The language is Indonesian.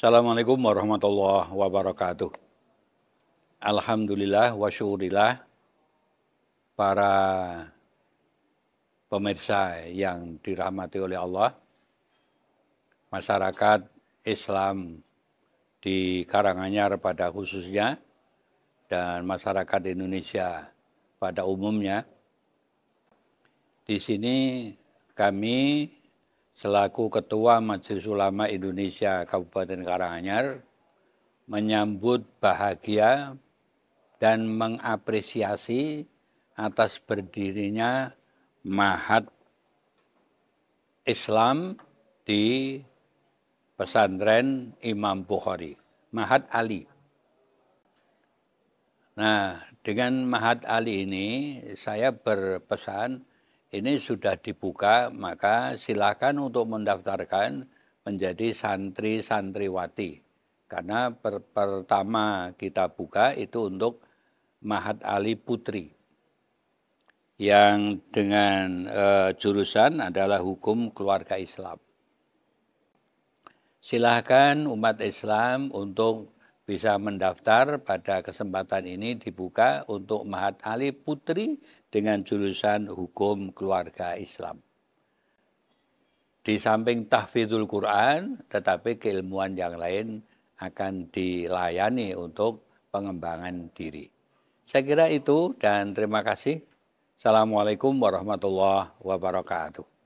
Assalamualaikum warahmatullahi wabarakatuh. Alhamdulillah wa syukurillah para pemirsa yang dirahmati oleh Allah, masyarakat Islam di Karanganyar pada khususnya, dan masyarakat Indonesia pada umumnya. Di sini kami selaku Ketua Majelis Ulama Indonesia Kabupaten Karanganyar menyambut bahagia dan mengapresiasi atas berdirinya Mahat Islam di pesantren Imam Bukhari, Mahat Ali. Nah, dengan Mahat Ali ini saya berpesan ini sudah dibuka, maka silakan untuk mendaftarkan menjadi santri-santriwati. Karena per pertama kita buka itu untuk Mahat Ali Putri yang dengan e, jurusan adalah hukum keluarga Islam. Silahkan umat Islam untuk bisa mendaftar pada kesempatan ini dibuka untuk Mahat Ali Putri dengan jurusan Hukum Keluarga Islam. Di samping tahfidul Quran, tetapi keilmuan yang lain akan dilayani untuk pengembangan diri. Saya kira itu dan terima kasih. Assalamualaikum warahmatullahi wabarakatuh.